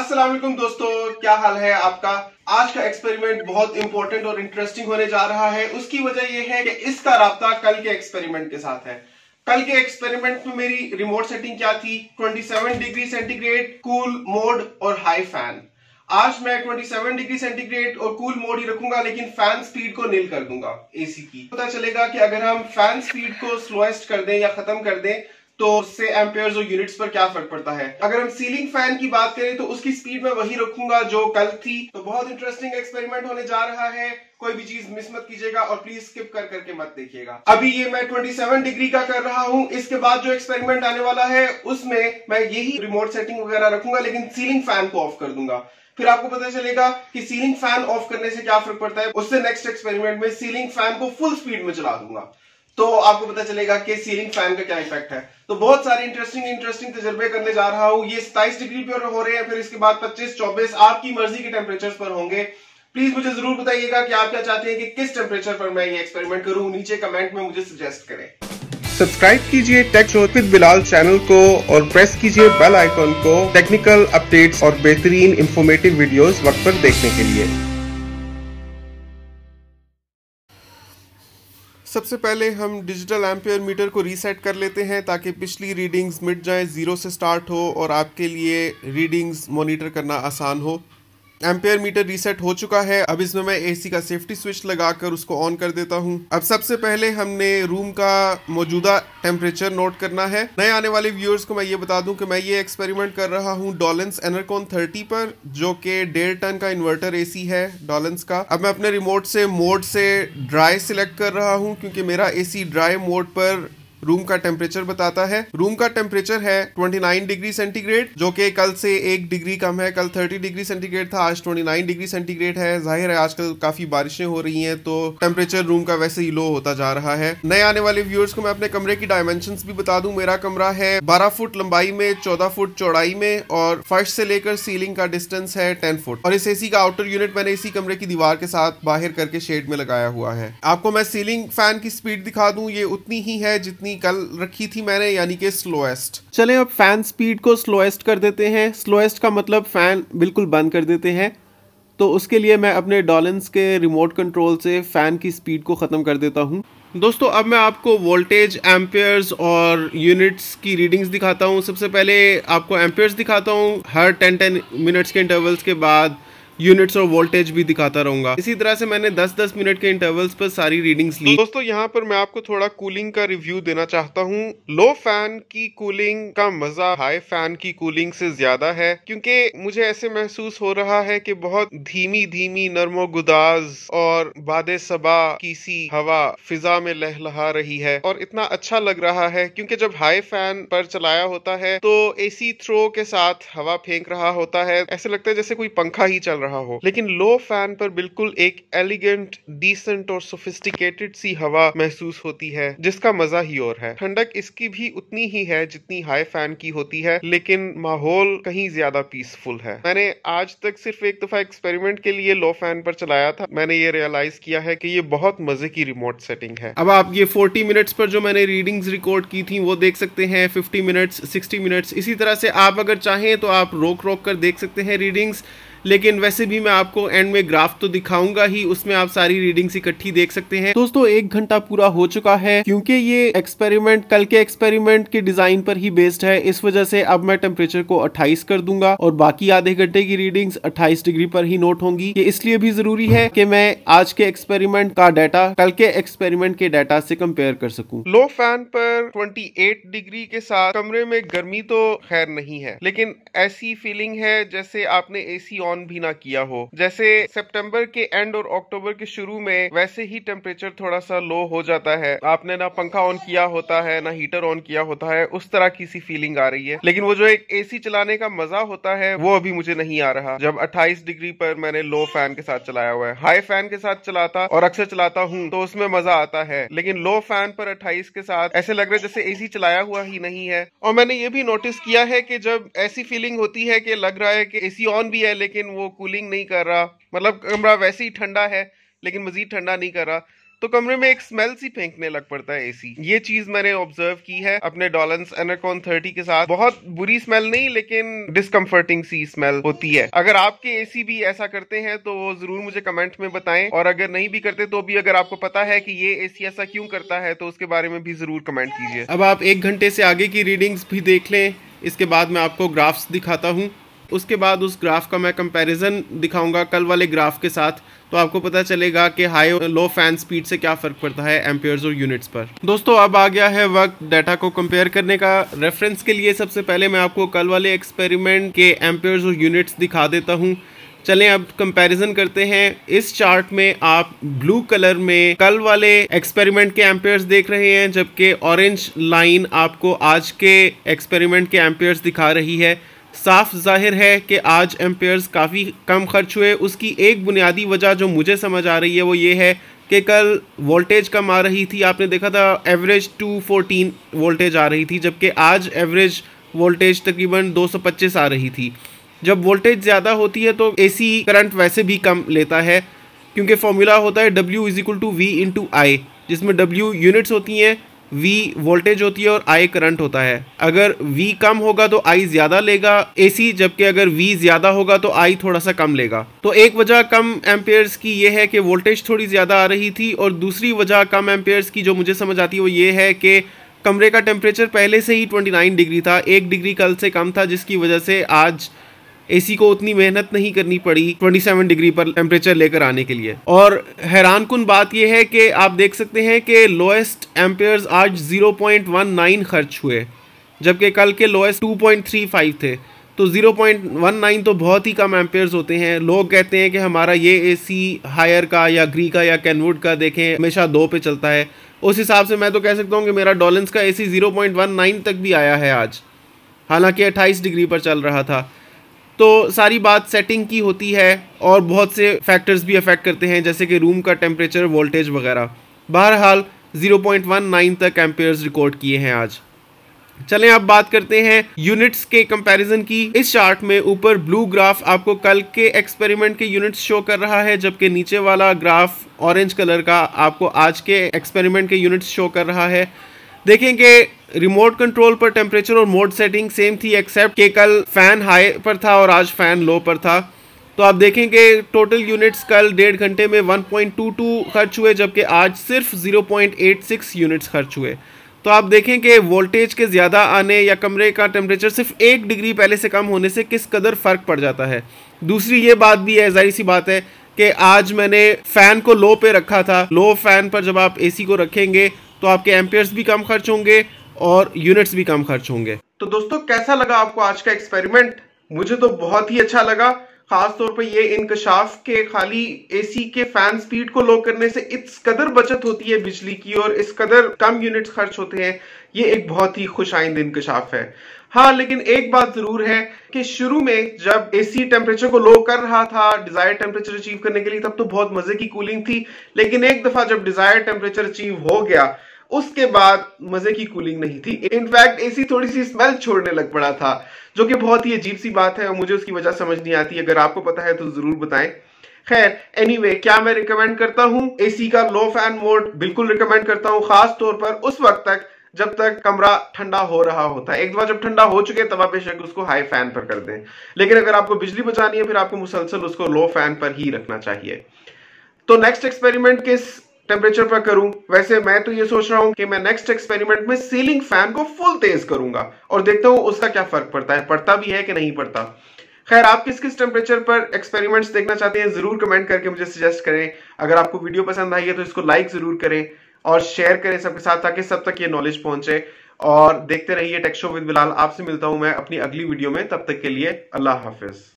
असलम दोस्तों क्या हाल है आपका आज का एक्सपेरिमेंट बहुत इंपॉर्टेंट और इंटरेस्टिंग होने जा रहा है उसकी वजह यह है कि इसका रहा कल के एक्सपेरिमेंट के साथ है कल के एक्सपेरिमेंट में मेरी रिमोट सेटिंग क्या थी 27 डिग्री सेंटीग्रेड कूल मोड और हाई फैन आज मैं 27 डिग्री सेंटीग्रेड और कूल मोड ही रखूंगा लेकिन फैन स्पीड को नील कर दूंगा एसी की पता चलेगा कि अगर हम फैन स्पीड को स्लोएस्ट कर दें या खत्म कर दें तो उससे एम्पेयर और यूनिट्स पर क्या फर्क पड़ता है अगर हम सीलिंग फैन की बात करें तो उसकी स्पीड में वही रखूंगा जो कल थी तो बहुत इंटरेस्टिंग एक्सपेरिमेंट होने जा रहा है कोई भी चीज मिस मत कीजिएगा और प्लीज स्किप कर करके मत देखिएगा अभी ये मैं 27 डिग्री का कर रहा हूँ इसके बाद जो एक्सपेरिमेंट आने वाला है उसमें मैं यही रिमोट सेटिंग वगैरह रखूंगा लेकिन सीलिंग फैन को ऑफ कर दूंगा फिर आपको पता चलेगा कि सीलिंग फैन ऑफ करने से क्या फर्क पड़ता है उससे नेक्स्ट एक्सपेरिमेंट में सीलिंग फैन को फुल स्पीड में चला दूंगा तो आपको पता चलेगा कि सीलिंग फैन का क्या इफेक्ट है तो बहुत सारे इंटरेस्टिंग इंटरेस्टिंग तजर्बे करने जा रहा हूं ये सताइस डिग्री पर हो रहे हैं फिर इसके बाद पच्चीस चौबीस आपकी मर्जी के टेम्परेचर पर होंगे प्लीज मुझे जरूर बताइएगा कि आप क्या चाहते हैं कि किस टेम्परेचर पर मैं ये एक्सपेरिमेंट करूं नीचे कमेंट में मुझे सजेस्ट करें सब्सक्राइब कीजिए टेक विद बिलाल चैनल को और प्रेस कीजिए बेल आइकॉन को टेक्निकल अपडेट्स और बेहतरीन इंफॉर्मेटिव वीडियोस वक्त पर देखने के लिए सबसे पहले हम डिजिटल एम्पियर मीटर को रीसेट कर लेते हैं ताकि पिछली रीडिंग्स मिट जाएं ज़ीरो से स्टार्ट हो और आपके लिए रीडिंग्स मॉनिटर करना आसान हो एम्पेयर मीटर रीसेट हो चुका है अब इसमें मैं एसी का सेफ्टी स्विच लगाकर उसको ऑन कर देता हूँ अब सबसे पहले हमने रूम का मौजूदा टेम्परेचर नोट करना है नए आने वाले व्यूअर्स को मैं ये बता दूं कि मैं ये एक्सपेरिमेंट कर रहा हूँ डॉलेंस एनरकोन 30 पर जो कि डेढ़ टन का इन्वर्टर ए है डॉलेंस का अब मैं अपने रिमोट से मोड से ड्राई सिलेक्ट कर रहा हूँ क्योंकि मेरा ए ड्राई मोड पर रूम का टेम्परेचर बताता है रूम का टेम्परेचर है 29 डिग्री सेंटीग्रेड जो कि कल से एक डिग्री कम है कल 30 डिग्री सेंटीग्रेड था आज 29 डिग्री सेंटीग्रेड है जाहिर है आजकल काफी बारिशें हो रही हैं तो टेम्परेचर रूम का वैसे ही लो होता जा रहा है नए आने वाले व्यूअर्स को मैं अपने कमरे की डायमेंशन भी बता दू मेरा कमरा है बारह फुट लंबाई में चौदह फुट चौड़ाई में और फर्श से लेकर सीलिंग का डिस्टेंस है टेन फुट और इस एसी का आउटर यूनिट मैंने इसी कमरे की दीवार के साथ बाहर करके शेड में लगाया हुआ है आपको मैं सीलिंग फैन की स्पीड दिखा दू ये उतनी ही है जितनी कितनी कल रखी थी मैंने यानी कि स्लोएस्ट चले अब फैन स्पीड को स्लोएस्ट कर देते हैं स्लोएस्ट का मतलब फ़ैन बिल्कुल बंद कर देते हैं तो उसके लिए मैं अपने डॉलेंस के रिमोट कंट्रोल से फ़ैन की स्पीड को ख़त्म कर देता हूँ दोस्तों अब मैं आपको वोल्टेज एम्पेयर्स और यूनिट्स की रीडिंग्स दिखाता हूँ सबसे पहले आपको एम्पेयर्स दिखाता हूँ हर 10 10 मिनट्स के इंटरवल्स के बाद यूनिट्स और वोल्टेज भी दिखाता रहूंगा इसी तरह से मैंने 10-10 मिनट के इंटरवल्स पर सारी रीडिंग्स ली तो दोस्तों यहाँ पर मैं आपको थोड़ा कूलिंग का रिव्यू देना चाहता हूँ लो फैन की कूलिंग का मजा हाई फैन की कूलिंग से ज्यादा है क्योंकि मुझे ऐसे महसूस हो रहा है कि बहुत धीमी धीमी नरमो गुदाज और बाद सबा की सी हवा फिजा में लहलहा रही है और इतना अच्छा लग रहा है क्योंकि जब हाई फैन पर चलाया होता है तो एसी थ्रो के साथ हवा फेंक रहा होता है ऐसे लगता है जैसे कोई पंखा ही चल रहा रहा हो लेकिन लो फैन पर बिल्कुल एक एलिगेंट डिसेंट और सोफिस्टिकेटेड सी हवा महसूस होती है जिसका मजा ही और है ठंडक इसकी भी उतनी ही है जितनी हाई फैन की होती है लेकिन माहौल कहीं ज्यादा पीसफुल है मैंने आज तक सिर्फ एक दफा एक्सपेरिमेंट के लिए लो फैन पर चलाया था मैंने ये रियलाइज किया है कि ये बहुत मजे की रिमोट सेटिंग है अब आप ये 40 मिनट्स पर जो मैंने रीडिंग्स रिकॉर्ड की थी वो देख सकते हैं 50 मिनट्स 60 मिनट्स इसी तरह से आप अगर चाहें तो आप रोक रोक कर देख सकते हैं रीडिंग्स लेकिन वैसे भी मैं आपको एंड में ग्राफ तो दिखाऊंगा ही उसमें आप सारी रीडिंग्स इकट्ठी देख सकते हैं दोस्तों एक घंटा पूरा हो चुका है क्योंकि ये एक्सपेरिमेंट कल के एक्सपेरिमेंट के डिजाइन पर ही बेस्ड है इस वजह से अब मैं टेम्परेचर को अट्ठाईस कर दूंगा और बाकी आधे घंटे की रीडिंग्स अट्ठाईस डिग्री पर ही नोट होंगी ये इसलिए भी जरूरी है की मैं आज के एक्सपेरिमेंट का डाटा कल के एक्सपेरिमेंट के डाटा से कम्पेयर कर सकू लो फैन पर एट डिग्री के साथ कमरे में गर्मी तो खैर नहीं है लेकिन ऐसी फीलिंग है जैसे आपने एसी ऑन ऑन भी ना किया हो जैसे सितंबर के एंड और अक्टूबर के शुरू में वैसे ही टेम्परेचर थोड़ा सा लो हो जाता है आपने ना पंखा ऑन किया होता है ना हीटर ऑन किया होता है उस तरह की सी फीलिंग आ रही है लेकिन वो जो एक एसी चलाने का मजा होता है वो अभी मुझे नहीं आ रहा जब 28 डिग्री पर मैंने लो फैन के साथ चलाया हुआ है हाई फैन के साथ चलाता और अक्सर चलाता हूँ तो उसमें मजा आता है लेकिन लो फैन पर 28 के साथ ऐसे लग रहा है जैसे एसी चलाया हुआ ही नहीं है और मैंने ये भी नोटिस किया है कि जब ऐसी फीलिंग होती है कि लग रहा है कि एसी ऑन भी है लेकिन लेकिन वो कूलिंग नहीं कर रहा मतलब कमरा वैसे ही ठंडा है लेकिन मज़ीद ठंडा नहीं कर रहा तो कमरे में एक स्मेल सी फेंकने लग पड़ता है एसी ये चीज मैंने ऑब्जर्व की है अपने डॉलेंस एनाकॉन 30 के साथ बहुत बुरी स्मेल नहीं लेकिन डिस्कम्फर्टिंग सी स्मेल होती है अगर आपके एसी भी ऐसा करते हैं तो वो जरूर मुझे कमेंट में बताएं और अगर नहीं भी करते तो भी अगर आपको पता है कि ये ए ऐसा क्यों करता है तो उसके बारे में भी जरूर कमेंट कीजिए अब आप एक घंटे से आगे की रीडिंग्स भी देख लें इसके बाद मैं आपको ग्राफ्स दिखाता हूँ उसके बाद उस ग्राफ का मैं कंपैरिजन दिखाऊंगा कल वाले ग्राफ के साथ तो आपको पता चलेगा कि हाई और लो फैन स्पीड से क्या फ़र्क पड़ता है एम्पेयर्स और यूनिट्स पर दोस्तों अब आ गया है वक्त डाटा को कंपेयर करने का रेफरेंस के लिए सबसे पहले मैं आपको कल वाले एक्सपेरिमेंट के एम्पेयर्स और यूनिट्स दिखा देता हूँ चलें अब कंपैरिजन करते हैं इस चार्ट में आप ब्लू कलर में कल वाले एक्सपेरिमेंट के एम्पेयर्स देख रहे हैं जबकि ऑरेंज लाइन आपको आज के एक्सपेरिमेंट के एम्पेयर्स दिखा रही है साफ जाहिर है कि आज एम्पेयर्स काफ़ी कम खर्च हुए उसकी एक बुनियादी वजह जो मुझे समझ आ रही है वो ये है कि कल वोल्टेज कम आ रही थी आपने देखा था एवरेज 214 वोल्टेज आ रही थी जबकि आज एवरेज वोल्टेज तकरीबन 225 आ रही थी जब वोल्टेज ज़्यादा होती है तो एसी करंट वैसे भी कम लेता है क्योंकि फॉर्मूला होता है W is equal to V into I जिसमें डब्ल्यू यूनिट्स होती हैं वी वोल्टेज होती है और आई करंट होता है अगर वी कम होगा तो आई ज़्यादा लेगा एसी जबकि अगर वी ज़्यादा होगा तो आई थोड़ा सा कम लेगा तो एक वजह कम एम्पेयर्स की ये है कि वोल्टेज थोड़ी ज़्यादा आ रही थी और दूसरी वजह कम एम्पेयर्स की जो मुझे समझ आती है वो ये है कि कमरे का टेम्परेचर पहले से ही 29 डिग्री था एक डिग्री कल से कम था जिसकी वजह से आज एसी को उतनी मेहनत नहीं करनी पड़ी 27 डिग्री पर टेम्परेचर लेकर आने के लिए और हैरान कन बात यह है कि आप देख सकते हैं कि लोएस्ट एम्पेयर आज 0.19 खर्च हुए जबकि कल के लोएस्ट 2.35 थे तो 0.19 तो बहुत ही कम एम्पेयर्स होते हैं लोग कहते हैं कि हमारा ये एसी हायर का या ग्री का या कैनवुड का देखें हमेशा दो पे चलता है उस हिसाब से मैं तो कह सकता हूँ कि मेरा डॉलेंस का एसी 0.19 तक भी आया है आज हालांकि 28 डिग्री पर चल रहा था तो सारी बात सेटिंग की होती है और बहुत से फैक्टर्स भी अफेक्ट करते हैं जैसे कि रूम का टेम्परेचर वोल्टेज वगैरह बहरहाल 0.19 तक एम्पेयर्स रिकॉर्ड किए हैं आज चलें अब बात करते हैं यूनिट्स के कंपैरिजन की इस चार्ट में ऊपर ब्लू ग्राफ आपको कल के एक्सपेरिमेंट के यूनिट्स शो कर रहा है जबकि नीचे वाला ग्राफ ऑरेंज कलर का आपको आज के एक्सपेरिमेंट के यूनिट्स शो कर रहा है देखें कि रिमोट कंट्रोल पर टेम्परेचर और मोड सेटिंग सेम थी एक्सेप्ट कि कल फ़ैन हाई पर था और आज फ़ैन लो पर था तो आप देखें कि टोटल यूनिट्स कल डेढ़ घंटे में 1.22 खर्च हुए जबकि आज सिर्फ 0.86 यूनिट्स खर्च हुए तो आप देखें कि वोल्टेज के ज़्यादा आने या कमरे का टेम्परेचर सिर्फ एक डिग्री पहले से कम होने से किस कदर फ़र्क पड़ जाता है दूसरी ये बात भी है जाहिर सी बात है कि आज मैंने फ़ैन को लो पे रखा था लो फ़ैन पर जब आप एसी को रखेंगे तो आपके एम्पेयर्स भी कम खर्च होंगे और यूनिट्स भी कम खर्च होंगे तो दोस्तों कैसा लगा आपको आज का एक्सपेरिमेंट मुझे तो बहुत ही अच्छा लगा खास तौर पर ये इंकशाफ के खाली एसी के फैन स्पीड को लो करने से इस कदर बचत होती है बिजली की और इस कदर कम यूनिट खर्च होते हैं ये एक बहुत ही खुश आइंद इंकशाफ है हाँ लेकिन एक बात जरूर है कि शुरू में जब एसी टेम्परेचर को लो कर रहा था डिजायर टेम्परेचर अचीव करने के लिए तब तो बहुत मजे की कूलिंग थी लेकिन एक दफा जब डिजायर टेम्परेचर अचीव हो गया उसके बाद मजे की कूलिंग नहीं थी इनफैक्ट एसी थोड़ी सी स्मेल छोड़ने लग पड़ा था जो कि बहुत ही अजीब सी बात है और मुझे उसकी वजह समझ नहीं आती अगर आपको पता है तो जरूर बताएं खैर एनीवे anyway, क्या मैं रिकमेंड करता हूं एसी का लो फैन मोड बिल्कुल रिकमेंड करता हूं खास तौर पर उस वक्त तक जब तक कमरा ठंडा हो रहा होता है एक बार जब ठंडा हो चुके तब आप बेशक उसको हाई फैन पर कर दें लेकिन अगर आपको बिजली बचानी है फिर आपको मुसलसल उसको लो फैन पर ही रखना चाहिए तो नेक्स्ट एक्सपेरिमेंट किस टेम्परेचर पर करूं वैसे मैं तो ये सोच रहा हूं कि मैं नेक्स्ट एक्सपेरिमेंट में सीलिंग फैन को फुल तेज करूंगा और देखता हूं उसका क्या फर्क पड़ता है पड़ता भी है कि नहीं पड़ता खैर आप किस किस टेम्परेचर पर एक्सपेरिमेंट्स देखना चाहते हैं जरूर कमेंट करके मुझे सजेस्ट करें अगर आपको वीडियो पसंद आई है तो इसको लाइक जरूर करें और शेयर करें सबके साथ ताकि सब तक ये नॉलेज पहुंचे और देखते रहिए टेक्शो विद बिलाल आपसे मिलता हूं मैं अपनी अगली वीडियो में तब तक के लिए अल्लाह हाफिज